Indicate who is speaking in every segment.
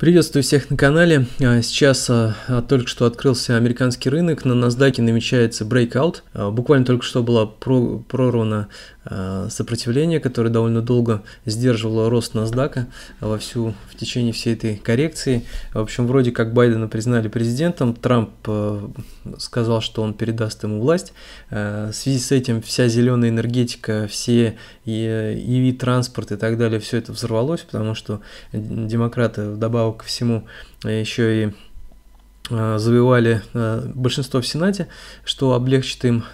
Speaker 1: Приветствую всех на канале. А, сейчас а, а, только что открылся американский рынок. На NASDAQ намечается брейкаут. А, буквально только что было про, прорвано а, сопротивление, которое довольно долго сдерживало рост NASDAQ во всю в течение всей этой коррекции. В общем, вроде как Байдена признали президентом. Трамп а, сказал, что он передаст ему власть. В связи с этим вся зеленая энергетика, все EV-транспорт и так далее, все это взорвалось, потому что демократы добавили добавок ко всему э, еще и э, завоевали э, большинство в Сенате, что облегчит им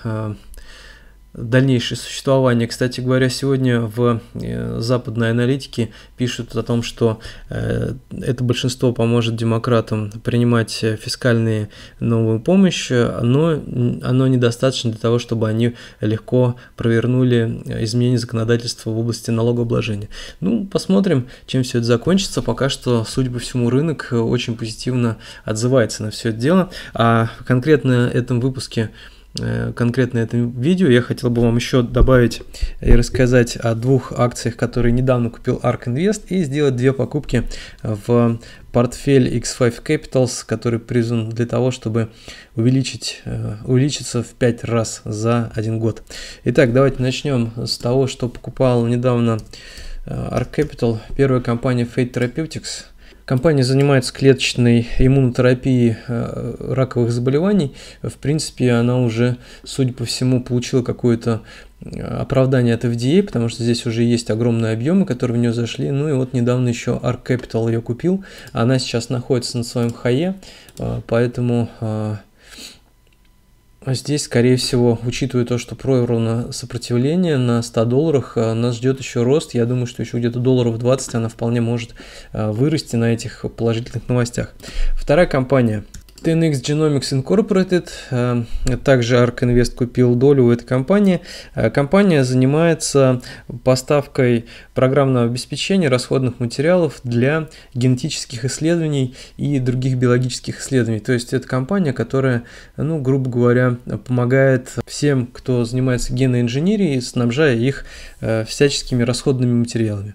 Speaker 1: дальнейшее существование. Кстати говоря, сегодня в э, западной аналитике пишут о том, что э, это большинство поможет демократам принимать э, фискальные новую помощь, но оно недостаточно для того, чтобы они легко провернули изменение законодательства в области налогообложения. Ну, посмотрим, чем все это закончится. Пока что, судя по всему, рынок очень позитивно отзывается на все это дело. А конкретно этом выпуске Э, конкретно этом видео. Я хотел бы вам еще добавить и рассказать о двух акциях, которые недавно купил ARK Invest и сделать две покупки в портфель X5 Capitals, который призван для того, чтобы увеличить, э, увеличиться в 5 раз за один год. Итак, давайте начнем с того, что покупал недавно э, ARK Capital, первая компания Fate Therapeutics – Компания занимается клеточной иммунотерапией э, раковых заболеваний. В принципе, она уже, судя по всему, получила какое-то э, оправдание от FDA, потому что здесь уже есть огромные объемы, которые в нее зашли. Ну и вот недавно еще Arc Capital ее купил. Она сейчас находится на своем хае, e, э, поэтому а здесь, скорее всего, учитывая то, что проиграно сопротивление на 100 долларах, э, нас ждет еще рост. Я думаю, что еще где-то долларов 20 она вполне может э, вырасти на этих положительных новостях. Вторая компания TNX Genomics Incorporated, э, также ARK Invest купил долю у этой компании. Э, компания занимается поставкой программного обеспечения расходных материалов для генетических исследований и других биологических исследований. То есть это компания, которая, ну, грубо говоря, помогает всем, кто занимается генной инженерией, снабжая их э, всяческими расходными материалами.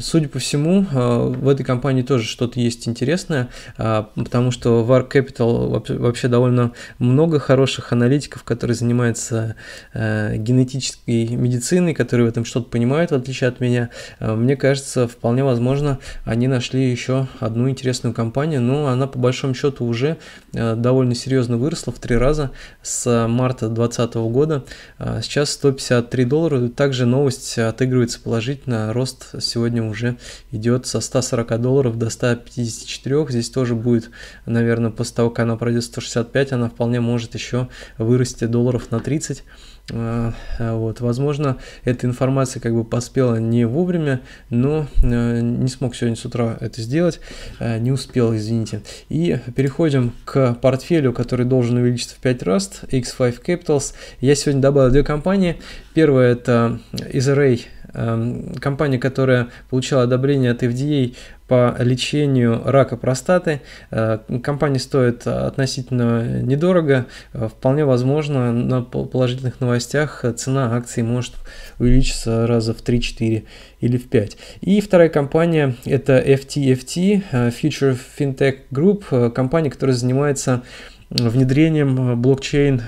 Speaker 1: Судя по всему, в этой компании тоже что-то есть интересное, а, потому что в ARK Capital вообще довольно много хороших аналитиков, которые занимаются э, генетической медициной, которые в этом что-то понимают, в отличие от меня. Э, мне кажется, вполне возможно, они нашли еще одну интересную компанию, но ну, она по большому счету уже э, довольно серьезно выросла в три раза с марта 2020 года. Сейчас 153 доллара. Также новость отыгрывается положительно. Рост сегодня уже идет со 140 долларов до 154. Здесь тоже будет, наверное, после того, как она пройдет 165, она вполне может еще вырасти долларов на 30. Э, э, вот, возможно, эта информация как бы поспела не вовремя, но э, не смог сегодня с утра это сделать, не успел, извините. И переходим к портфелю, который должен увеличиться в 5 раз, X5 Capitals. Я сегодня добавил две компании. Первая это Israel Эм, компания, которая получала одобрение от FDA по лечению рака простаты. Э, компания стоит э, относительно недорого. Э, вполне возможно, на положительных новостях цена акции может увеличиться раза в 3-4 или в 5. И вторая компания – это FTFT, Future Fintech Group, компания, которая занимается внедрением блокчейн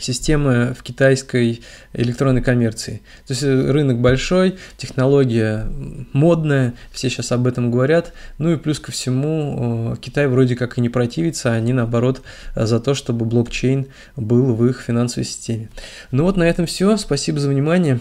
Speaker 1: системы в китайской электронной коммерции. То есть э, рынок большой, технология модная, все сейчас об этом говорят. Ну и плюс ко всему э, Китай вроде как и не противится, они наоборот за то, чтобы блокчейн был в их финансовой системе. Ну вот на этом все. Спасибо за внимание.